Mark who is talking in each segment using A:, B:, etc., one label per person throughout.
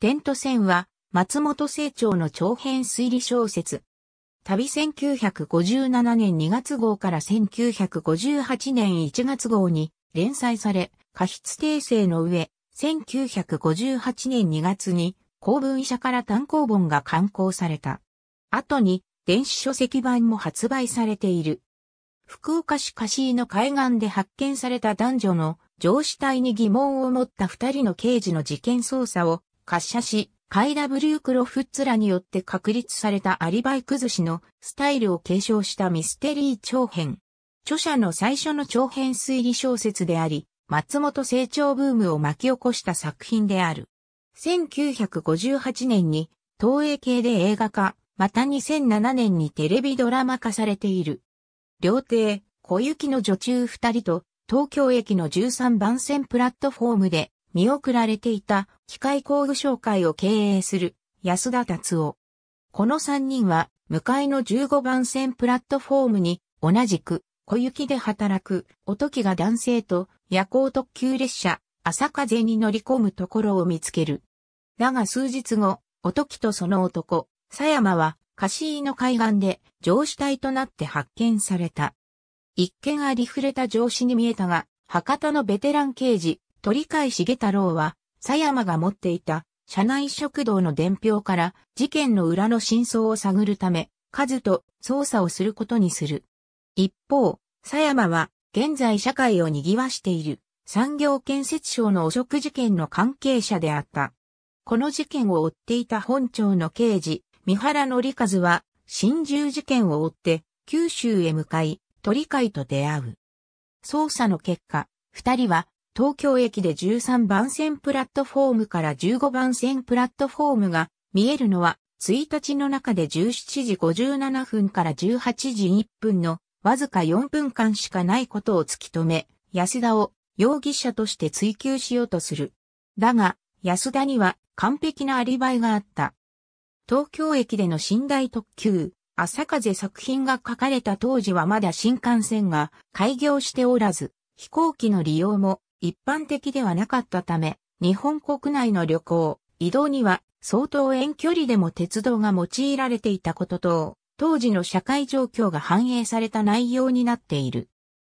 A: テント戦は、松本清張の長編推理小説。旅1957年2月号から1958年1月号に連載され、過失訂正の上、1958年2月に公文社から単行本が刊行された。後に電子書籍版も発売されている。福岡市柏の海岸で発見された男女の上司体に疑問を持った二人の刑事の事件捜査を滑車し、カイラ・ブリュークロフッツらによって確立されたアリバイ崩しのスタイルを継承したミステリー長編。著者の最初の長編推理小説であり、松本成長ブームを巻き起こした作品である。1958年に東映系で映画化、また2007年にテレビドラマ化されている。料亭、小雪の女中二人と東京駅の13番線プラットフォームで見送られていた機械工具商会を経営する安田達夫。この三人は向かいの15番線プラットフォームに同じく小雪で働くおときが男性と夜行特急列車朝風に乗り込むところを見つける。だが数日後、おときとその男、佐山は貸井の海岸で上司隊となって発見された。一見ありふれた上司に見えたが、博多のベテラン刑事、鳥海重太郎は、佐山が持っていた社内食堂の伝票から事件の裏の真相を探るため、数と捜査をすることにする。一方、佐山は現在社会を賑わしている産業建設省の汚職事件の関係者であった。この事件を追っていた本庁の刑事、三原則和は、新獣事件を追って九州へ向かい、鳥海と出会う。捜査の結果、二人は東京駅で13番線プラットフォームから15番線プラットフォームが見えるのは1日の中で17時57分から18時1分のわずか4分間しかないことを突き止め、安田を容疑者として追及しようとする。だが、安田には完璧なアリバイがあった。東京駅での寝台特急、朝風作品が書かれた当時はまだ新幹線が開業しておらず、飛行機の利用も一般的ではなかったため、日本国内の旅行、移動には相当遠距離でも鉄道が用いられていたことと、当時の社会状況が反映された内容になっている。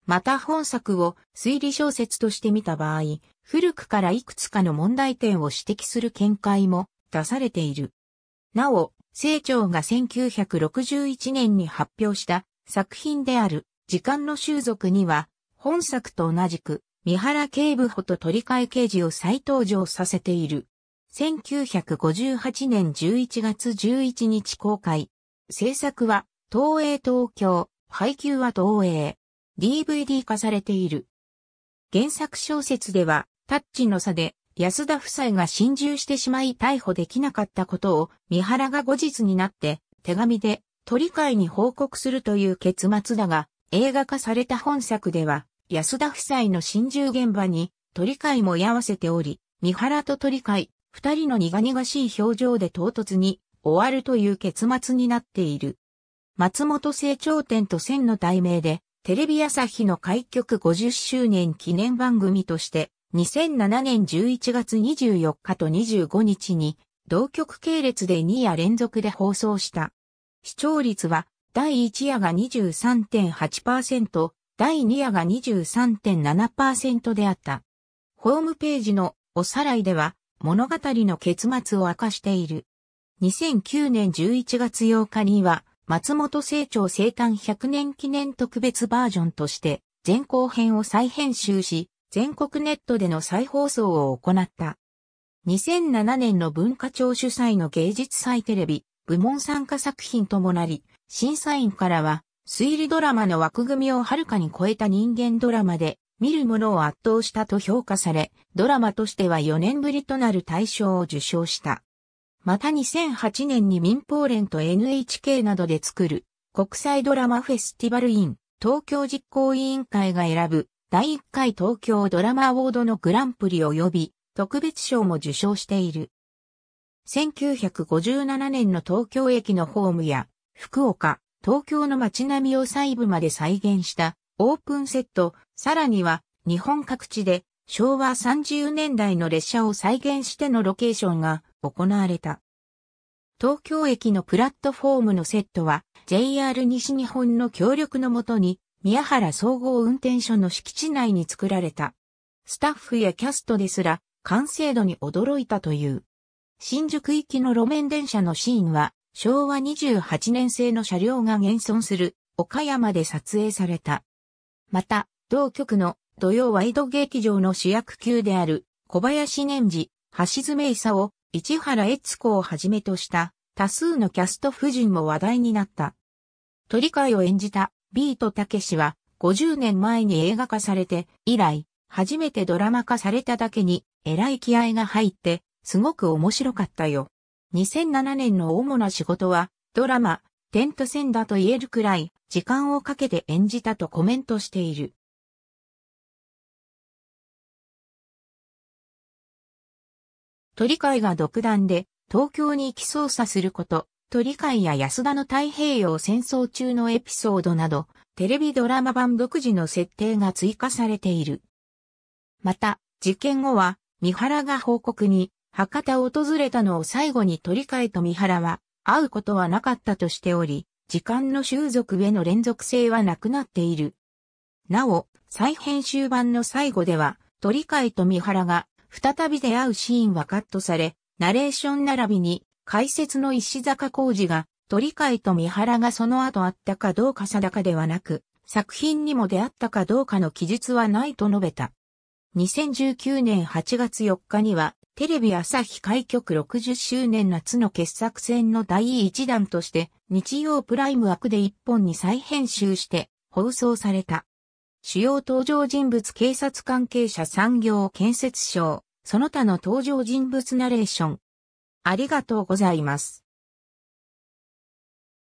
A: また本作を推理小説として見た場合、古くからいくつかの問題点を指摘する見解も出されている。なお、清張が1961年に発表した作品である時間の習俗には、本作と同じく三原警部補と取り替え刑事を再登場させている。1958年11月11日公開。制作は東映東京、配給は東映。DVD 化されている。原作小説では、タッチの差で安田夫妻が侵入してしまい逮捕できなかったことを三原が後日になって手紙で取り替えに報告するという結末だが、映画化された本作では安田夫妻の心中現場に、鳥海も居合わせており、三原と鳥海、二人の苦々しい表情で唐突に終わるという結末になっている。松本成長店と千の題名で、テレビ朝日の開局50周年記念番組として、2007年11月24日と25日に、同局系列で2夜連続で放送した。視聴率は、第1夜が23.8%、第2夜が23.7%であった。ホームページのおさらいでは物語の結末を明かしている。2009年11月8日には松本清張生誕100年記念特別バージョンとして前後編を再編集し全国ネットでの再放送を行った。2007年の文化庁主催の芸術祭テレビ部門参加作品ともなり、審査員からは推理ドラマの枠組みをはるかに超えた人間ドラマで、見る者を圧倒したと評価され、ドラマとしては4年ぶりとなる大賞を受賞した。また2008年に民放連と NHK などで作る国際ドラマフェスティバルイン東京実行委員会が選ぶ第1回東京ドラマアォードのグランプリ及び特別賞も受賞している。1957年の東京駅のホームや福岡、東京の街並みを細部まで再現したオープンセット、さらには日本各地で昭和30年代の列車を再現してのロケーションが行われた。東京駅のプラットフォームのセットは JR 西日本の協力のもとに宮原総合運転所の敷地内に作られた。スタッフやキャストですら完成度に驚いたという。新宿行きの路面電車のシーンは昭和28年製の車両が現存する岡山で撮影された。また、同局の土曜ワイド劇場の主役級である小林年次、橋爪功、市原悦子をはじめとした多数のキャスト夫人も話題になった。鳥海を演じたビートたけしは50年前に映画化されて以来初めてドラマ化されただけに偉い気合が入ってすごく面白かったよ。2007年の主な仕事は、ドラマ、テント戦だと言えるくらい、時間をかけて演じたとコメントしている。鳥海が独断で、東京に行き捜査すること、鳥海や安田の太平洋戦争中のエピソードなど、テレビドラマ版独自の設定が追加されている。また、事件後は、三原が報告に、博多を訪れたのを最後に鳥海と三原は会うことはなかったとしており、時間の習俗への連続性はなくなっている。なお、再編集版の最後では、鳥海と三原が再び出会うシーンはカットされ、ナレーション並びに解説の石坂浩二が鳥海と三原がその後会ったかどうか定かではなく、作品にも出会ったかどうかの記述はないと述べた。2019年8月4日にはテレビ朝日開局60周年夏の傑作選の第1弾として、日曜プライム枠で1本に再編集して放送された。主要登場人物警察関係者産業建設省、その他の登場人物ナレーション。ありがとうございます。